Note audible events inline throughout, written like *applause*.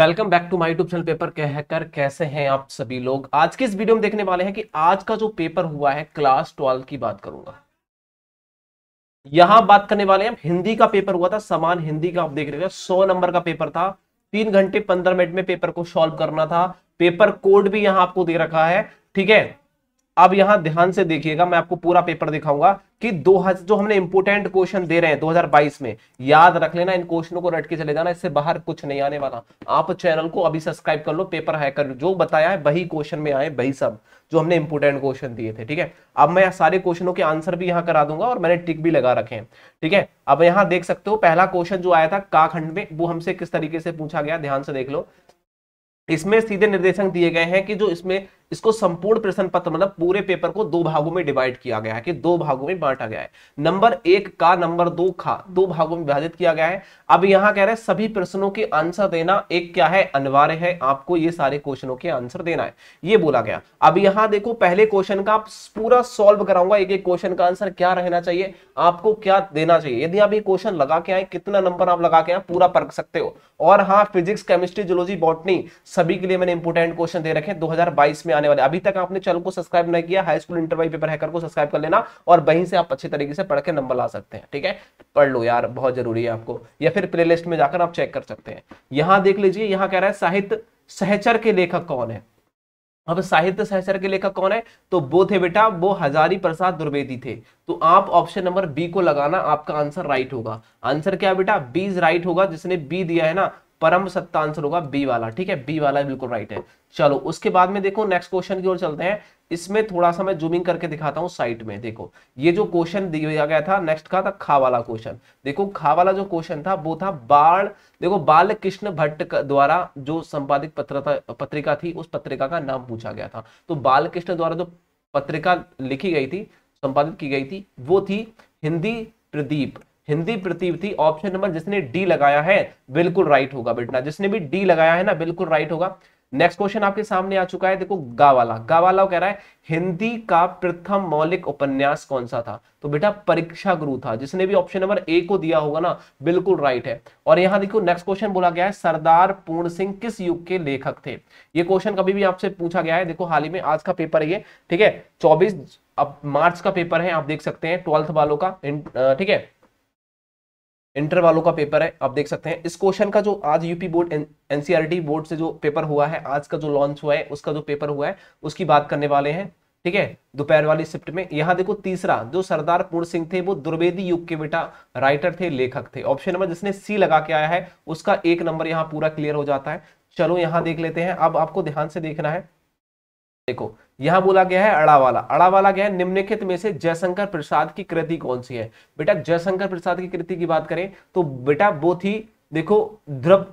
Welcome back to my tube channel paper hacker कैसे हैं आप सभी लोग आज के इस वीडियो में देखने वाले हैं कि आज का जो पेपर हुआ है क्लास ट्वेल्व की बात करूंगा यहां बात करने वाले हैं हिंदी का पेपर हुआ था समान हिंदी का आप देख रहे हो सौ नंबर का पेपर था तीन घंटे पंद्रह मिनट में पेपर को सॉल्व करना था पेपर कोड भी यहां आपको दे रखा है ठीक है अब यहां ध्यान से देखिएगा मैं आपको पूरा पेपर दिखाऊंगा कि दो जो हमने इंपोर्टेंट क्वेश्चन दे रहे हैं 2022 में याद रख लेना इन क्वेश्चनों को रट के चले जाना इससे बाहर कुछ नहीं आने वाला आप चैनल को अभी सब्सक्राइब कर लो पेपर हैकर जो बताया है वही क्वेश्चन में आए वही सब जो हमने इंपोर्टेंट क्वेश्चन दिए थे ठीक है अब मैं सारे क्वेश्चनों के आंसर भी यहां करा दूंगा और मैंने टिक भी लगा रखे हैं ठीक है अब यहां देख सकते हो पहला क्वेश्चन जो आया था काखंड में वो हमसे किस तरीके से पूछा गया ध्यान से देख लो इसमें सीधे निर्देशक दिए गए हैं कि जो इसमें इसको संपूर्ण प्रश्न पत्र मतलब पूरे पेपर को दो भागों में डिवाइड किया गया है कि दो भागों में बांटा गया है नंबर एक का नंबर दो का दो भागों में विभाजित किया गया है अब यहां कह रहे हैं सभी प्रश्नों के आंसर देना एक क्या है अनिवार्य है आपको ये सारे क्वेश्चनों के आंसर देना है ये बोला गया अब यहां देखो पहले क्वेश्चन का आप पूरा सोल्व कराऊंगा एक एक क्वेश्चन का आंसर क्या रहना चाहिए आपको क्या देना चाहिए यदि आप ये क्वेश्चन लगा के आए कितना नंबर आप लगा के आए पूरा परख सकते हो और हाँ फिजिक्स केमिस्ट्री जोलॉजी बॉटनी सभी के लिए मैंने इंपोर्टेंट क्वेश्चन दे रखे दो में आने वाले अभी तक आपने चैनल को सब्सक्राइब नहीं किया high school interview paper hacker को सब्सक्राइब कर लेना और वहीं से आप अच्छे तरीके से पढ़ के नंबर ला सकते हैं ठीक है पढ़ लो यार बहुत जरूरी है आपको या फिर प्ले में जाकर आप चेक कर सकते हैं यहाँ देख लीजिए यहाँ कह रहा है साहित्य सहचर के लेखक कौन है अब साहित्य सहचर के लेखक कौन है तो वो थे बेटा वो हजारी प्रसाद द्विवेदी थे तो आप ऑप्शन नंबर बी को लगाना आपका आंसर राइट होगा आंसर क्या बेटा बी राइट होगा जिसने बी दिया है ना परम सत्ता आंसर होगा बी वाला ठीक है बी वाला बिल्कुल राइट है चलो उसके बाद में देखो नेक्स्ट क्वेश्चन की ओर चलते हैं इसमें थोड़ा सा मैं जूमिंग करके दिखाता हूँ साइट में देखो ये जो क्वेश्चन दिया गया था नेक्स्ट का था खा वाला क्वेश्चन देखो खा वाला जो क्वेश्चन था वो था बाल देखो बाल कृष्ण भट्ट द्वारा जो संपादित पत्र पत्रिका थी उस पत्रिका का नाम पूछा गया था तो बाल कृष्ण द्वारा जो पत्रिका लिखी गई थी संपादित की गई थी वो थी हिंदी प्रदीप हिंदी प्रतिविधि ऑप्शन नंबर जिसने डी लगाया है बिल्कुल राइट होगा बेटा जिसने भी डी लगाया है ना बिल्कुल राइट होगा नेक्स्ट क्वेश्चन आपके सामने आ चुका है देखो गावाला गावाला कह रहा है हिंदी का प्रथम मौलिक उपन्यास कौन सा था तो बेटा परीक्षा गुरु था जिसने भी ऑप्शन नंबर ए को दिया होगा ना बिल्कुल राइट है और यहाँ देखो नेक्स्ट क्वेश्चन बोला गया है सरदार पूर्ण सिंह किस युग के लेखक थे ये क्वेश्चन कभी भी आपसे पूछा गया है देखो हाल ही में आज का पेपर है ये ठीक है चौबीस अब मार्च का पेपर है आप देख सकते हैं ट्वेल्थ वालों का ठीक है इंटर वालों का पेपर है आप देख सकते हैं इस क्वेश्चन का जो आज यूपी बोर्ड एनसीआरटी बोर्ड से जो पेपर हुआ है आज का जो लॉन्च हुआ है उसका जो पेपर हुआ है उसकी बात करने वाले हैं ठीक है दोपहर वाली शिफ्ट में यहाँ देखो तीसरा जो सरदार पूर्ण सिंह थे वो दुर्वेदी युग के बेटा राइटर थे लेखक थे ऑप्शन नंबर जिसने सी लगा के आया है उसका एक नंबर यहाँ पूरा क्लियर हो जाता है चलो यहाँ देख लेते हैं अब आपको ध्यान से देखना है देखो यहां बोला गया है अड़ावाला अड़ावाला गया है निम्नलिखित में से जयशंकर प्रसाद की कृति कौन सी है बेटा जयशंकर प्रसाद की कृति की बात करें तो बेटा वो थी देखो ध्रुव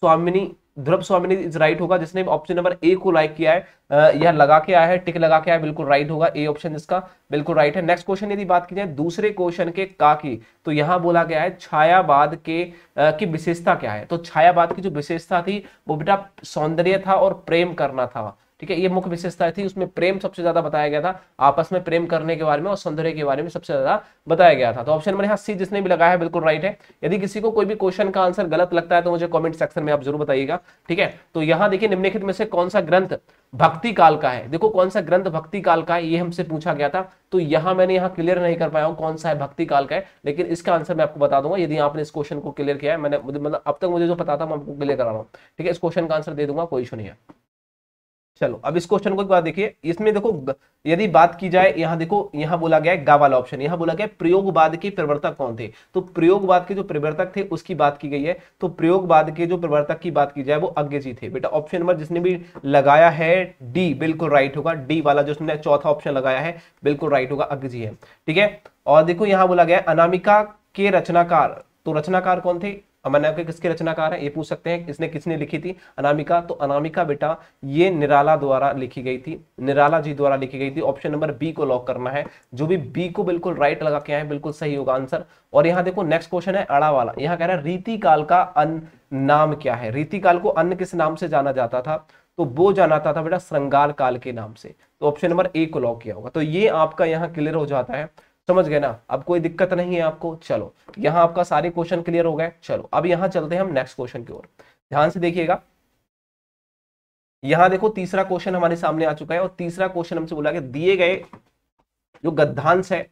स्वामिनी ध्रुव स्वामिनी इज राइट होगा जिसने ऑप्शन नंबर ए को लाइक किया है यह लगा के आया है टिक लगा के आया बिल्कुल राइट होगा ए ऑप्शन इसका बिल्कुल राइट है नेक्स्ट क्वेश्चन यदि बात की जाए दूसरे क्वेश्चन के का की तो यहां बोला गया है छायावाद के आ, की विशेषता क्या है तो छायावाद की जो विशेषता थी वो बेटा सौंदर्य था और प्रेम करना था ठीक है ये मुख्य विशेषता थी उसमें प्रेम सबसे ज्यादा बताया गया था आपस में प्रेम करने के बारे में और सौंदर्य के बारे में सबसे ज्यादा बताया गया था तो ऑप्शन नंबर यहाँ सी जिसने भी लगाया है बिल्कुल राइट है यदि किसी को कोई भी क्वेश्चन का आंसर गलत लगता है तो मुझे कॉमेंट सेक्शन में आप जरूर बताइएगा ठीक है तो यहाँ देखिए निम्नलिखित में से कौन सा ग्रंथ भक्ति काल का है देखो कौन सा ग्रंथ भक्ति काल का है ये हमसे पूछा गया था तो यहाँ मैंने यहाँ क्लियर नहीं कर पाया हूँ कौन सा है भक्ति काल का है लेकिन इसका आंसर मैं आपको बता दूंगा यदि आपने इस क्वेश्चन को क्लियर किया है मैंने मतलब अब तक मुझे जो पता था मैं आपको क्लियर करा रहा हूँ ठीक है इस क्वेश्चन का आंसर दे दूंगा कोई इशू नहीं है चलो अब इस क्वेश्चन को एक बार देखिए इसमें देखो यदि बात की जाए यहाँ देखो यहाँ बोला गया है गा वाला ऑप्शन यहाँ बोला गया प्रयोगवाद के प्रवर्तक कौन थे तो प्रयोगवाद के जो प्रवर्तक थे उसकी बात की गई है तो प्रयोगवाद के जो प्रवर्तक की बात की जाए वो अज्ञे जी थे बेटा ऑप्शन नंबर जिसने भी लगाया है डी बिल्कुल राइट होगा डी वाला जिसने चौथा ऑप्शन लगाया है बिल्कुल राइट होगा अज्ञ जी है ठीक है और देखो यहाँ बोला गया अनामिका के रचनाकार तो रचनाकार कौन थे अमरनायक के किसके रचनाकार हैं ये पूछ सकते हैं इसने किसने लिखी थी अनामिका तो अनामिका बेटा ये निराला द्वारा लिखी गई थी निराला जी द्वारा लिखी गई थी ऑप्शन नंबर बी को लॉक करना है जो भी बी को बिल्कुल राइट लगा के आए बिल्कुल सही होगा आंसर और यहाँ देखो नेक्स्ट क्वेश्चन है अड़ा वाला यहाँ कह रहा है रीतिकाल का अन्न नाम क्या है रीतिकाल को अन्न किस नाम से जाना जाता था तो वो जाना था, था बेटा श्रृंगार काल के नाम से तो ऑप्शन नंबर ए को लॉक किया होगा तो ये आपका यहाँ क्लियर हो जाता है समझ गए ना अब कोई दिक्कत नहीं है आपको चलो यहाँ आपका सारे क्वेश्चन क्लियर हो गए चलो अब यहाँ चलते हैं हम नेक्स्ट क्वेश्चन की ओर ध्यान से देखिएगा यहां देखो तीसरा क्वेश्चन हमारे सामने आ चुका है और तीसरा क्वेश्चन हमसे बोला कि दिए गए जो गद्धांश है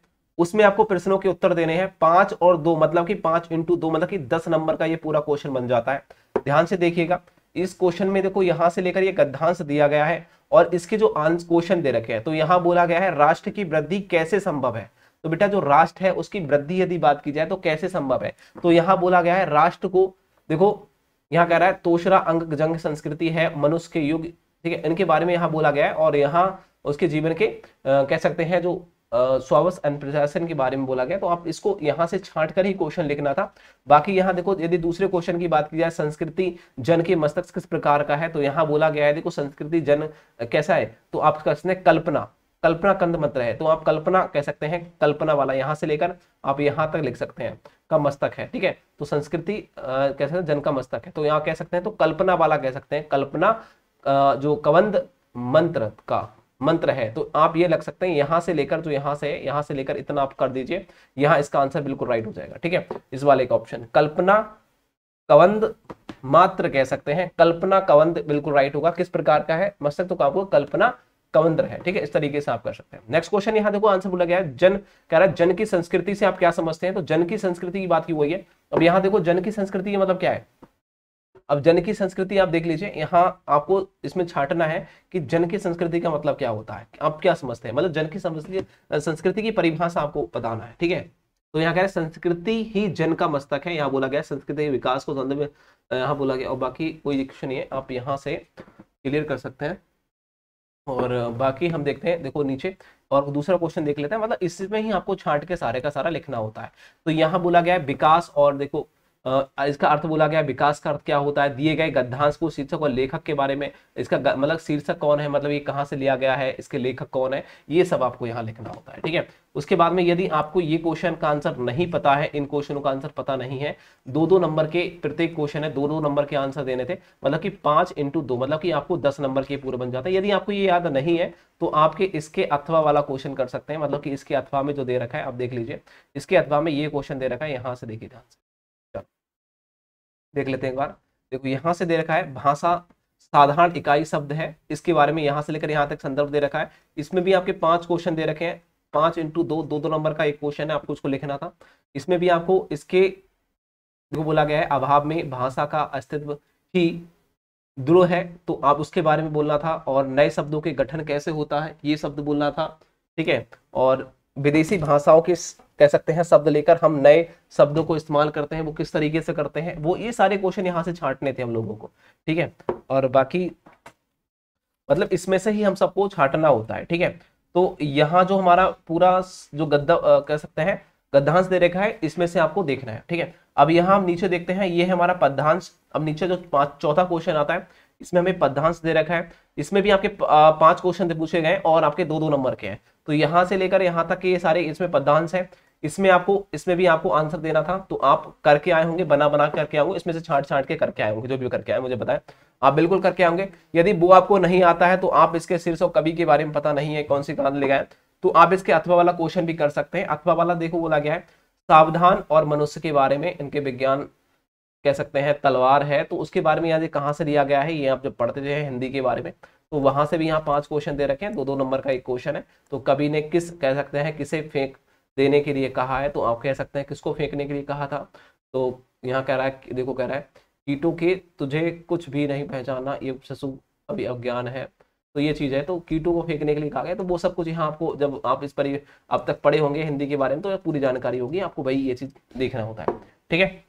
उसमें आपको प्रश्नों के उत्तर देने हैं पांच और दो मतलब कि पांच इंटू दो मतलब कि दस नंबर का ये पूरा क्वेश्चन बन जाता है ध्यान से देखिएगा इस क्वेश्चन में देखो यहां से लेकर ये गद्धांश दिया गया है और इसके जो आंसर क्वेश्चन दे रखे हैं तो यहां बोला गया है राष्ट्र की वृद्धि कैसे संभव है तो बेटा जो राष्ट्र है उसकी वृद्धि यदि बात की जाए तो कैसे संभव है तो यहाँ बोला गया है राष्ट्र को देखो यहाँ कह रहा है तोशरा अंग जंग संस्कृति है मनुष्य के युग ठीक है इनके बारे में यहाँ बोला गया है और यहाँ उसके जीवन के आ, कह सकते हैं जो स्वावस प्रशासन के बारे में बोला गया तो आप इसको यहाँ से छांट कर ही क्वेश्चन लिखना था बाकी यहाँ देखो यदि दूसरे क्वेश्चन की बात की जाए संस्कृति जन के मस्तक किस प्रकार का है तो यहाँ बोला गया है देखो संस्कृति जन कैसा है तो आप कल्पना कल्पना कंद मंत्र है तो आप कल्पना कह सकते हैं कल्पना वाला यहाँ से लेकर आप यहाँ तक लिख सकते हैं का मस्तक है ठीक है तो संस्कृति कह सकते हैं जन का मस्तक है तो यहाँ कह सकते हैं तो कल्पना वाला कह सकते हैं कल्पना जो कवंद मंत्र का मंत्र है तो आप ये लग सकते हैं यहां से लेकर जो यहां से यहां से लेकर इतना आप कर दीजिए यहां इसका आंसर बिल्कुल राइट हो जाएगा ठीक है इस वाले का ऑप्शन कल्पना कवंद मात्र कह सकते हैं कल्पना कवंद बिल्कुल राइट होगा किस प्रकार का है मस्तक तो आपको कल्पना कवंदर है ठीक है इस तरीके से आप कर सकते हैं नेक्स्ट क्वेश्चन यहाँ देखो आंसर बोला गया है जन कह रहा है जन की संस्कृति से आप क्या समझते हैं तो जन की संस्कृति की बात की हुई है अब यहाँ देखो जन की संस्कृति का मतलब क्या है अब जन की संस्कृति आप देख लीजिए यहाँ आपको इसमें छाटना है कि जन की संस्कृति का मतलब क्या होता है आप क्या समझते हैं मतलब जन की संस्कृति संस्कृति की परिभाषा आपको बताना है ठीक है तो यहाँ कह रहे हैं संस्कृति ही जन का मस्तक है यहाँ बोला गया संस्कृति विकास को संदर्भ में यहाँ बोला गया और बाकी कोई इक्शन नहीं है आप यहाँ से क्लियर कर सकते हैं और बाकी हम देखते हैं देखो नीचे और दूसरा क्वेश्चन देख लेते हैं मतलब इसमें ही आपको छांट के सारे का सारा लिखना होता है तो यहाँ बोला गया है विकास और देखो इसका अर्थ बोला गया विकास का अर्थ क्या होता है दिए गए गद्यांश को शीर्षक और लेखक के बारे में इसका मतलब शीर्षक कौन है मतलब ये कहाँ से लिया गया है इसके लेखक कौन है ये सब आपको यहाँ लिखना होता है ठीक है उसके बाद में यदि आपको ये क्वेश्चन का आंसर नहीं पता है इन क्वेश्चनों का आंसर पता नहीं है दो दो नंबर के प्रत्येक क्वेश्चन है दो दो नंबर के आंसर देने थे मतलब कि पांच इंटू दो मतलब कि आपको दस नंबर के पूरे बन जाता है यदि आपको ये याद नहीं है तो आपके इसके अथवा वाला क्वेश्चन कर सकते हैं मतलब कि इसके अथवा में जो दे रखा है आप देख लीजिए इसके अथवा में ये क्वेश्चन दे रखा है यहाँ से देखिए आंसर देख लेते हैं एक बार देखो यहाँ से दे रखा है भाषा साधारण इकाई शब्द है इसके बारे में यहाँ से लेकर यहाँ तक संदर्भ दे रखा है इसमें भी आपके पांच क्वेश्चन दे रखे हैं पांच इंटू दो दो दो नंबर का एक क्वेश्चन है आपको उसको लिखना था इसमें भी आपको इसके देखो बोला गया है अभाव में भाषा का अस्तित्व ही द्रोह है तो आप उसके बारे में बोलना था और नए शब्दों के गठन कैसे होता है ये शब्द बोलना था ठीक है और विदेशी भाषाओं के कह सकते हैं शब्द लेकर हम नए शब्दों को इस्तेमाल करते हैं वो किस तरीके से करते हैं वो ये सारे क्वेश्चन यहाँ से छांटने थे हम लोगों को ठीक है और बाकी मतलब इसमें से ही हम सबको छाटना होता है ठीक है तो यहाँ जो हमारा पूरा जो गद्दा कह सकते हैं गद्धांश दे रेखा है इसमें से आपको देखना है ठीक है अब यहाँ हम नीचे देखते हैं ये है हमारा पद्धांश अब नीचे जो पांच चौथा क्वेश्चन आता है इसमें हमें पद्धांश दे रखा है इसमें भी आपके पांच क्वेश्चन पूछे गए और आपके दो दो नंबर के हैं तो यहां से लेकर यहाँ तक के ये सारे इसमें पद्धांश है इसमें आपको इसमें भी आपको आंसर देना था तो आप करके आए होंगे बना बना करके आए इसमें से छाट छाट के करके आए होंगे जो भी करके आए मुझे बताए आप बिल्कुल करके आएंगे यदि वो आपको नहीं आता है तो आप इसके शीर्ष और कभी के बारे में पता नहीं है कौन सी कहानी ले गए तो आप इसके अथवा वाला क्वेश्चन भी कर सकते हैं अथवा वाला देखो बोला गया है सावधान और मनुष्य के बारे में इनके विज्ञान कह सकते हैं तलवार है तो उसके बारे में यहाँ कहाँ से लिया गया है ये आप जब पढ़ते थे हिंदी के बारे में तो वहां से भी यहाँ पांच क्वेश्चन दे रखे हैं दो दो नंबर का एक क्वेश्चन है तो कभी ने किस कह सकते हैं किसे फेंक देने के लिए कहा है तो आप कह सकते हैं किसको फेंकने के लिए कहा था तो यहाँ कह रहा है देखो कह रहा है कीटों के तुझे कुछ भी नहीं पहचाना ये शसु अभी अज्ञान है तो ये चीज़ है तो कीटों को फेंकने के लिए कहा गया तो वो सब कुछ यहाँ आपको जब आप इस पर अब तक पढ़े होंगे हिंदी के बारे में तो पूरी जानकारी होगी आपको भाई ये चीज़ देखना होता है ठीक है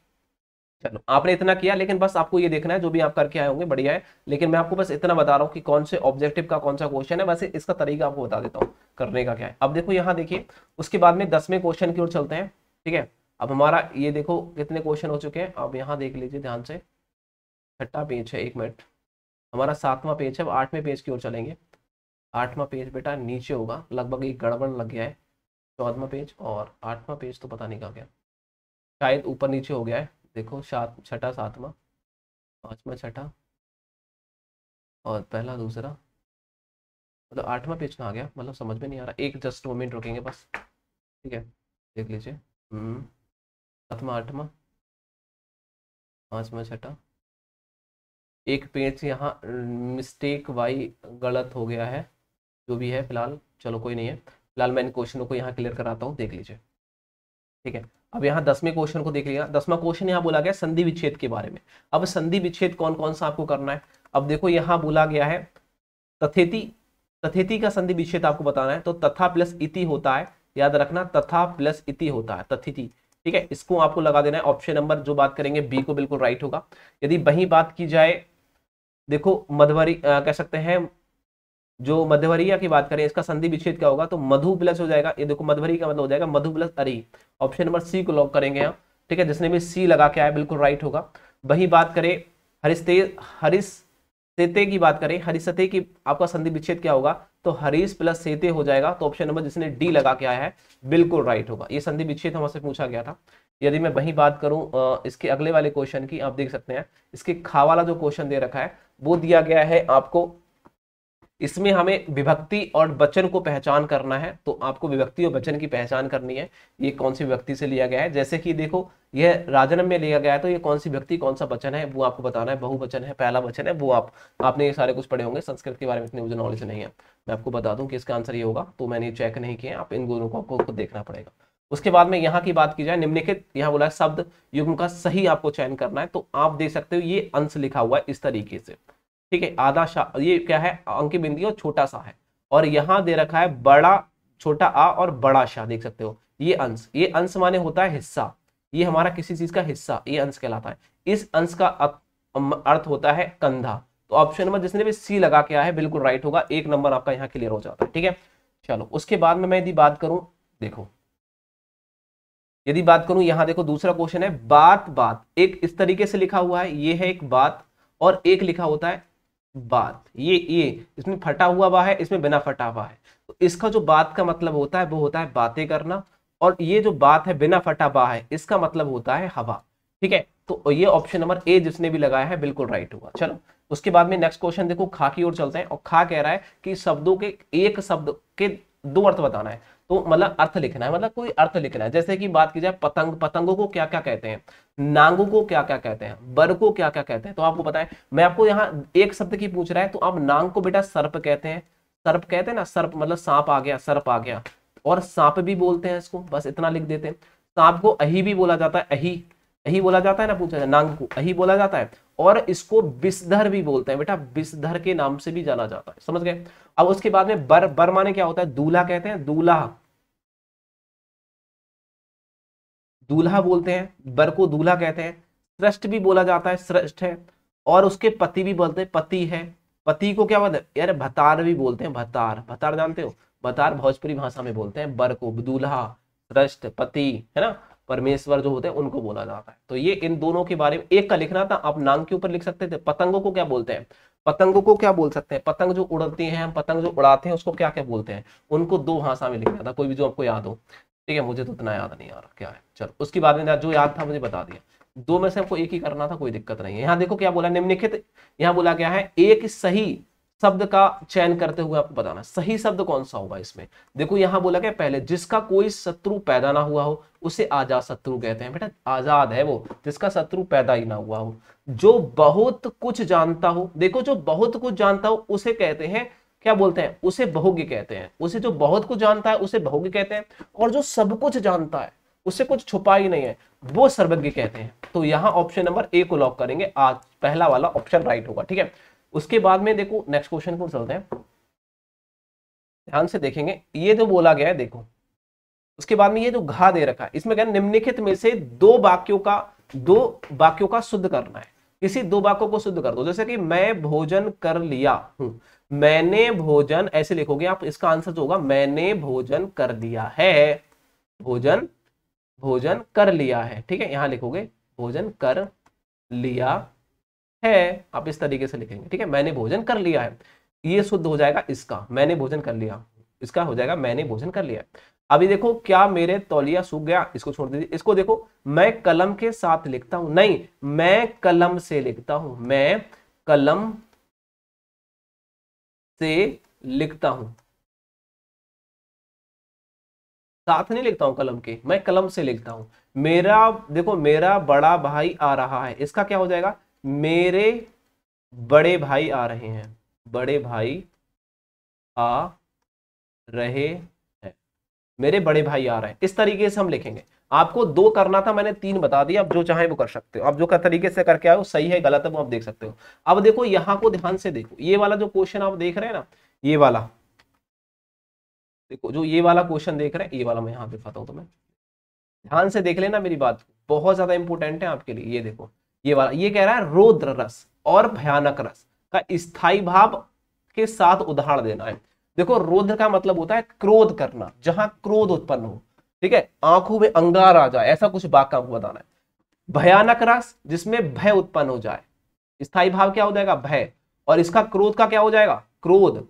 चलो आपने इतना किया लेकिन बस आपको ये देखना है जो भी आप करके आए होंगे बढ़िया है लेकिन मैं आपको बस इतना बता रहा हूँ कि कौन से ऑब्जेक्टिव का कौन सा क्वेश्चन है वैसे इसका तरीका आपको बता देता हूँ करने का क्या है अब देखो यहाँ देखिए उसके बाद में दसवें क्वेश्चन की ओर चलते हैं ठीक है अब हमारा ये देखो कितने क्वेश्चन हो चुके हैं अब यहाँ देख लीजिए ध्यान से छठा पेज है एक मिनट हमारा सातवां पेज है आठवें पेज की ओर चलेंगे आठवां पेज बेटा नीचे होगा लगभग एक गड़बड़ लग गया है चौदवा पेज और आठवां पेज तो पता नहीं कहा गया शायद ऊपर नीचे हो गया है देखो सात छठा सातवा पाँचवा छठा और पहला दूसरा मतलब तो आठवां पेज कहाँ आ गया मतलब समझ में नहीं आ रहा एक जस्ट मोमेंट रुकेंगे बस ठीक है देख लीजिए हम्म। सातवा आठवा पाँचवा छठा एक पेज यहाँ मिस्टेक वाई गलत हो गया है जो भी है फिलहाल चलो कोई नहीं है फिलहाल मैं इन क्वेश्चनों को यहाँ क्लियर कराता हूँ देख लीजिए ठीक है अब यहाँ दसवें क्वेश्चन को देख लिया दसवा क्वेश्चन यहाँ बोला गया संधि विच्छेद के बारे में अब संधि विच्छेद कौन कौन सा आपको करना है अब देखो यहाँ बोला गया है तथेति तथेति का संधि विच्छेद आपको बताना है तो तथा प्लस इति होता है याद रखना तथा प्लस इति होता है तथिति ठीक है इसको आपको लगा देना है ऑप्शन नंबर जो बात करेंगे बी को बिल्कुल राइट होगा यदि वही बात की जाए देखो मधुबरी कह सकते हैं जो मध्यवरीया की बात करें इसका संधि विच्छेद क्या होगा तो मधु प्लस हो जाएगा ये देखो मधुभरी का मतलब हो जाएगा मधु प्लस अरी ऑप्शन नंबर सी को लॉक करेंगे हम ठीक है जिसने भी सी लगा के आया बिल्कुल राइट होगा वही बात करें हरिस्ते हरिस सेते की बात करें हरिसते की आपका संधि विच्छेद क्या होगा तो हरीश प्लस सेते हो जाएगा तो ऑप्शन नंबर जिसने डी लगा के आया है बिल्कुल राइट होगा ये संधि विच्छेद हमसे पूछा गया था यदि मैं वही बात करूं इसके अगले वाले क्वेश्चन की आप देख सकते हैं इसके खा वाला जो क्वेश्चन दे रखा है वो दिया गया है आपको इसमें हमें विभक्ति और वचन को पहचान करना है तो आपको विभक्ति और वचन की पहचान करनी है ये कौन सी विभक्ति से लिया गया है जैसे कि देखो यह राजनम में लिया गया है तो ये कौन सी व्यक्ति कौन सा वचन है वो आपको बताना है बहुवचन है पहला वचन है वो आप आपने ये सारे कुछ पढ़े होंगे संस्कृत के बारे में इतनी मुझे नॉलेज नहीं है मैं आपको बता दूं कि इसका आंसर ये होगा तो मैंने चेक नहीं किया आप इन दोनों को आपको देखना पड़ेगा उसके बाद में यहाँ की बात की जाए निम्नलिखित यहाँ बोला है शब्द युग्म का सही आपको चयन करना है तो आप देख सकते हो ये अंश लिखा हुआ है इस तरीके से ठीक है आधा शाह ये क्या है अंकी और छोटा सा है और यहाँ दे रखा है बड़ा छोटा आ और बड़ा शाह देख सकते हो ये अंश ये अंश माने होता है हिस्सा ये हमारा किसी चीज का हिस्सा ये अंश कहलाता है इस अंश का अर्थ होता है कंधा तो ऑप्शन नंबर जिसने भी सी लगा के आया है बिल्कुल राइट होगा एक नंबर आपका यहाँ क्लियर हो जाता है ठीक है चलो उसके बाद में मैं यदि बात करूं देखो यदि बात करूं यहाँ देखो दूसरा क्वेश्चन है बात बात एक इस तरीके से लिखा हुआ है ये है एक बात और एक लिखा होता है बात ये ये इसमें फटा हुआ वाह है इसमें बिना फटा हुआ है तो इसका जो बात का मतलब होता है वो होता है बातें करना और ये जो बात है बिना फटा वाह है इसका मतलब होता है हवा ठीक है तो ये ऑप्शन नंबर ए जिसने भी लगाया है बिल्कुल राइट हुआ चलो उसके बाद में नेक्स्ट क्वेश्चन देखो खा की ओर चलते हैं और खा कह रहा है कि शब्दों के एक शब्द के दो अर्थ बताना है तो मतलब अर्थ लिखना है मतलब कोई अर्थ लिखना है जैसे कि बात की जाए पतंग पतंगों को क्या क्या कहते हैं नांगों को क्या क्या कहते हैं बर को क्या क्या कहते हैं तो आपको बताएं मैं आपको यहाँ एक शब्द की पूछ रहा है तो आप नांग को बेटा सर्प कहते हैं सर्प कहते हैं ना सर्प मतलब सांप आ गया सर्प आ गया और सांप भी बोलते हैं इसको बस इतना लिख देते हैं सांप को अही भी बोला जाता है अही यही बोला जाता है ना पूछा नांग को यही बोला जाता है और इसको बिस्धर भी बोलते हैं बेटा बिस्धर के नाम से भी जाना जाता है समझ गए अब उसके बाद में बर बर माने क्या होता है दूल्हा कहते हैं दूल्हा दूल्हा बोलते हैं बर को दूल्हा कहते हैं श्रेष्ठ भी बोला जाता है श्रेष्ठ है और उसके पति भी बोलते हैं पति है पति को क्या बोलते यार भतार भी बोलते हैं भतार भतार जानते हो भतार भोजपुरी भाषा में बोलते हैं बर को दूल्हा श्रेष्ठ पति है ना परमेश्वर जो होते हैं उनको बोला जाता है तो ये इन दोनों के बारे में एक का लिखना था आप नाम के ऊपर लिख सकते थे पतंगों को क्या बोलते हैं पतंगों को क्या बोल सकते हैं पतंग जो उड़ती हैं पतंग जो उड़ाते हैं उसको क्या क्या बोलते हैं उनको दो भाषा में लिखना था कोई भी जो आपको याद हो ठीक है मुझे तो इतना याद नहीं आ रहा क्या है चलो उसके बाद में जो याद था मुझे बता दिया दो में से आपको एक ही करना था कोई दिक्कत नहीं है यहाँ देखो क्या बोला निम्नलिखित यहाँ बोला क्या है एक सही शब्द का चयन करते हुए आपको बताना सही शब्द कौन सा होगा इसमें देखो यहां बोला गया पहले जिसका कोई शत्रु पैदा ना हुआ हो उसे आजाद शत्रु कहते हैं बेटा आजाद है वो जिसका शत्रु पैदा ही ना हुआ हो जो बहुत कुछ जानता हो देखो जो बहुत कुछ जानता हो उसे कहते हैं क्या बोलते हैं उसे बहुज्ञ कहते हैं उसे जो बहुत कुछ जानता है उसे बहुज्ञ कहते हैं और जो सब कुछ जानता है उसे कुछ छुपा ही नहीं है वो सर्वज्ञ कहते हैं तो यहाँ ऑप्शन नंबर ए को लॉक करेंगे आज पहला वाला ऑप्शन राइट होगा ठीक है उसके बाद में देखो नेक्स्ट क्वेश्चन को चलते हैं ध्यान से देखेंगे ये जो बोला गया है देखो उसके बाद में ये जो घा दे रखा है इसमें क्या निम्नलिखित में से दो वाक्यों का दो वाक्यों का शुद्ध करना है किसी दो वाक्यों को शुद्ध कर दो जैसे कि मैं भोजन कर लिया हूं मैंने भोजन ऐसे लिखोगे आप इसका आंसर जो होगा मैंने भोजन कर दिया है भोजन भोजन कर लिया है ठीक है यहां लिखोगे भोजन कर लिया है आप इस तरीके से लिखेंगे ठीक है मैंने भोजन कर लिया है ये शुद्ध हो जाएगा इसका मैंने भोजन कर लिया इसका हो जाएगा मैंने भोजन कर लिया अभी देखो क्या मेरे तौलिया सूख गया इसको छोड़ दीजिए इसको देखो मैं कलम के साथ लिखता हूं नहीं मैं कलम से लिखता हूं मैं कलम से लिखता हूं साथ नहीं लिखता हूं कलम के मैं कलम से लिखता हूं मेरा देखो मेरा बड़ा भाई आ रहा है इसका क्या हो जाएगा मेरे बड़े भाई आ रहे हैं बड़े भाई आ रहे हैं मेरे बड़े भाई आ रहे हैं इस तरीके से हम लिखेंगे आपको दो करना था मैंने तीन बता दिया आप जो चाहे वो कर सकते हो आप जो कर तरीके से करके आए हो सही है गलत है वो आप देख सकते हो अब देखो यहाँ को ध्यान से देखो ये वाला जो क्वेश्चन आप देख रहे हैं ना ये वाला देखो जो ये वाला क्वेश्चन देख रहे हैं ये वाला मैं यहाँ दिखाता हूं तुम्हें ध्यान से देख लेना मेरी बात बहुत ज्यादा इंपॉर्टेंट है आपके लिए ये देखो ये वाला ये कह रहा है रोद्र रस और भयानक रस का स्थाई भाव के साथ उदाहरण देना है देखो रोद्र का मतलब होता है क्रोध करना जहां क्रोध उत्पन्न हो ठीक है आंखों में अंगार आ जाए ऐसा कुछ बाका को बताना है भयानक रस जिसमें भय उत्पन्न हो जाए स्थाई भाव क्या हो जाएगा भय और इसका क्रोध का क्या हो जाएगा क्रोध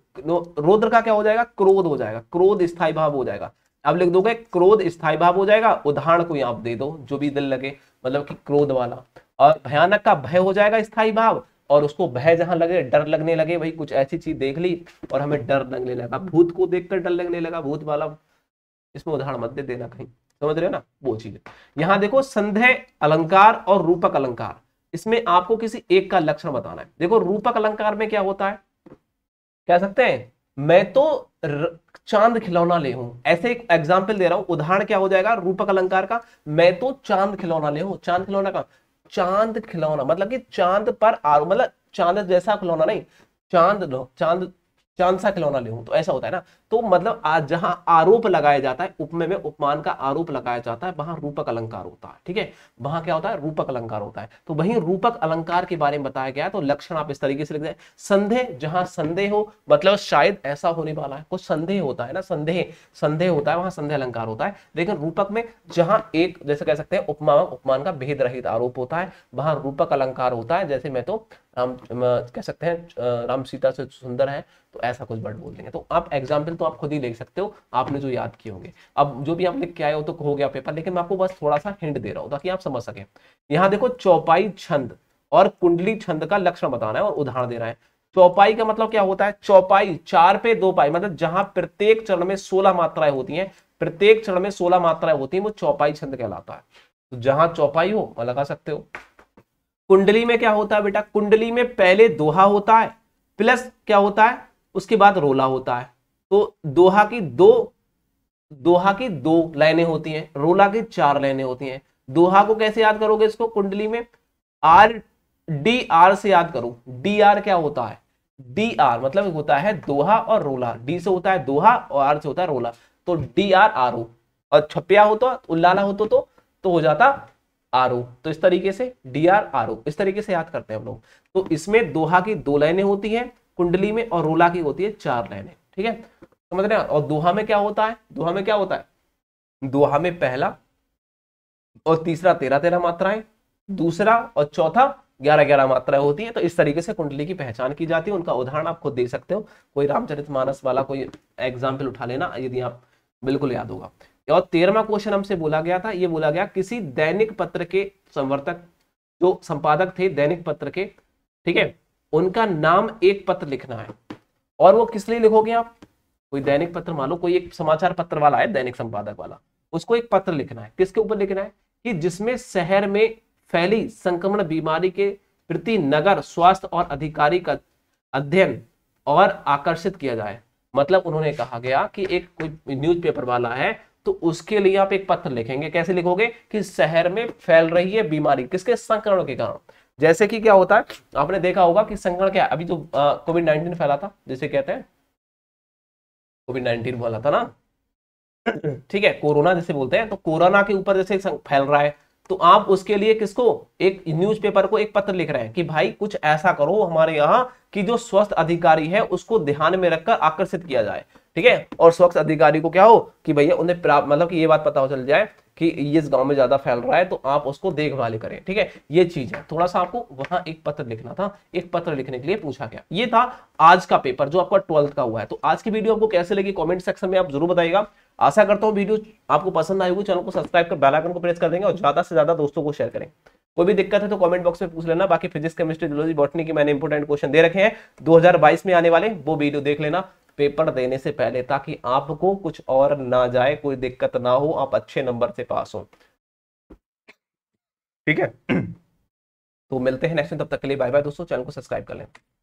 रोद्र का क्या हो जाएगा क्रोध हो जाएगा क्रोध स्थाई भाव हो जाएगा अब लिख दोगे क्रोध स्थाई भाव हो जाएगा उदाहरण को आप दे दो जो भी दिल लगे मतलब कि क्रोध वाला और भयानक का भय हो जाएगा स्थायी भाव और उसको भय जहां लगे डर लगने लगे भाई कुछ ऐसी चीज देख ली और हमें डर लगने लगा भूत को देखकर डर लगने लगा भूत वाला इसमें उदाहरण मत दे देना कहीं समझ रहे हो ना वो चीज यहाँ देखो संध्या अलंकार और रूपक अलंकार इसमें आपको किसी एक का लक्षण बताना है देखो रूपक अलंकार में क्या होता है कह सकते हैं मैं तो चांद खिलौना ले हूं ऐसे एक एग्जाम्पल दे रहा हूं उदाहरण क्या हो जाएगा रूपक अलंकार का मैं तो चांद खिलौना ले हूं चांद खिलौना का चांद खिलौना मतलब कि चांद पर आरो मतलब चांद जैसा खिलौना नहीं चांद लो चांद चांद सा खिलौना ले तो ऐसा होता है ना तो मतलब आज जहां आरोप लगाया जाता है उपमे में उपमान का आरोप लगाया जाता है वहां रूपक अलंकार होता है ठीक है वहां क्या होता है रूपक अलंकार होता है तो वहीं रूपक अलंकार के बारे में बताया गया तो लक्षण आप इस तरीके से लिख दें संदेह जहां संदेह हो मतलब शायद ऐसा होने वाला है कुछ संदेह होता है ना संदेह संदेह होता है वहां संदेह अलंकार होता है लेकिन रूपक में जहां एक जैसे कह सकते हैं उपमा उपमान का भेद रहित आरोप होता है वहां रूपक अलंकार होता है जैसे मैं तो राम कह सकते हैं राम सीता से सुंदर है तो ऐसा कुछ बर्ड बोल देंगे तो आप एग्जाम्पल तो आप खुद ही देख सकते हो आपने जो याद किए होंगे अब जो भी आप लिख के आए हो तो हो गया पेपर लेकिन मैं आपको बस थोड़ा सा हिंट दे रहा हूँ ताकि आप समझ सके यहाँ देखो चौपाई छंद और कुंडली छंद का लक्षण बताना है और उदाहरण दे रहा है चौपाई का मतलब क्या होता है चौपाई चार पे दो पाई मतलब जहां प्रत्येक चरण में सोलह मात्राएं होती है प्रत्येक चरण में सोलह मात्राएं होती है वो चौपाई छंद कहलाता है तो जहां चौपाई हो वहां लगा सकते हो कुंडली में क्या होता है बेटा कुंडली में पहले दोहा होता है प्लस क्या होता है उसके बाद रोला होता है तो दोहा की दो दोहा की दो लाइनें होती हैं रोला की चार लाइनें होती हैं दोहा को कैसे याद करोगे इसको कुंडली में आर डी आर से याद करो डी आर क्या होता है डी आर मतलब होता है दोहा और रोला डी से होता है दोहा और आर से होता है रोला तो डी आर आर ओ और छपिया होता तो, उल्लाला होता तो, तो तो हो जाता आर ओ तो इस तरीके से डी आर आर ओ इस तरीके से याद करते हैं हम लोग तो इसमें दोहा की दो लाइनें होती हैं कुंडली में और रोला की होती है चार लाइनें ठीक है समझ रहे हैं और दोहा में क्या होता है दोहा में क्या होता है दोहा में पहला और तीसरा तेरह तेरह मात्राएं दूसरा और चौथा ग्यारह ग्यारह मात्राएं होती है तो इस तरीके से कुंडली की पहचान की जाती है उनका उदाहरण आप खुद दे सकते हो कोई रामचरित मानस वाला कोई एग्जाम्पल उठा लेना यदि आप बिल्कुल याद होगा और तेरहवा क्वेश्चन हमसे बोला गया था ये बोला गया किसी दैनिक पत्र के संवर्तक जो संपादक थे दैनिक पत्र के ठीक है उनका नाम एक पत्र लिखना है और वो किस लिए लिखोगे आप कोई दैनिक पत्र मान लो कोई एक समाचार पत्र वाला है दैनिक संपादक वाला उसको एक पत्र लिखना है किसके ऊपर लिखना है कि जिसमें शहर में फैली संक्रमण बीमारी के प्रति नगर स्वास्थ्य और अधिकारी का अध्ययन और आकर्षित किया जाए मतलब उन्होंने कहा गया कि एक कोई पेपर वाला है तो उसके लिए आप एक पत्र लिखेंगे कैसे लिखोगे कि शहर में फैल रही है बीमारी किसके संक्रमण के कारण जैसे कि क्या होता है आपने देखा होगा कि संक्रमण क्या अभी जो कोविड नाइनटीन फैला था जिसे कहते हैं कोविड नाइनटीन फैला था ना *clears throat* ठीक है कोरोना जैसे बोलते हैं तो कोरोना के ऊपर जैसे फैल रहा है तो आप उसके लिए किसको एक न्यूज़पेपर को एक पत्र लिख रहे हैं कि भाई कुछ ऐसा करो हमारे यहाँ कि जो स्वस्थ अधिकारी है उसको ध्यान में रखकर आकर्षित किया जाए ठीक है और स्वच्छ अधिकारी को क्या हो कि भैया उन्हें प्राप्त मतलब कि ये बात पता हो चल जाए कि ये इस गांव में ज्यादा फैल रहा है तो आप उसको देखभाल करें ठीक है ये चीज है थोड़ा सा आपको वहां एक पत्र लिखना था एक पत्र लिखने के लिए पूछा गया ये था आज का पेपर जो आपका ट्वेल्थ का हुआ है तो आज की वीडियो आपको कैसे लगी कमेंट सेक्शन में आप जरूर बताएगा आशा करता हूँ वीडियो आपको पसंद आएगी चैनल को सब्सक्राइब कर बेलाइकन को प्रेस कर देंगे और ज्यादा से ज्यादा दोस्तों को शेयर करें कोई भी दिक्कत है तो कमेंट बॉक्स में पूछ लेना बाकी फिजिक्स केमिस्ट्री जोलॉजी बॉटनी की मैंने इंपोर्टेंट क्वेश्चन दे रखे हैं 2022 में आने वाले वो वीडियो देख लेना पेपर देने से पहले ताकि आपको कुछ और ना जाए कोई दिक्कत ना हो आप अच्छे नंबर से पास हो ठीक है *clears throat* तो मिलते हैं नेक्स्ट तब तक के लिए बाय बाय दोस्तों चैनल को सब्सक्राइब कर लें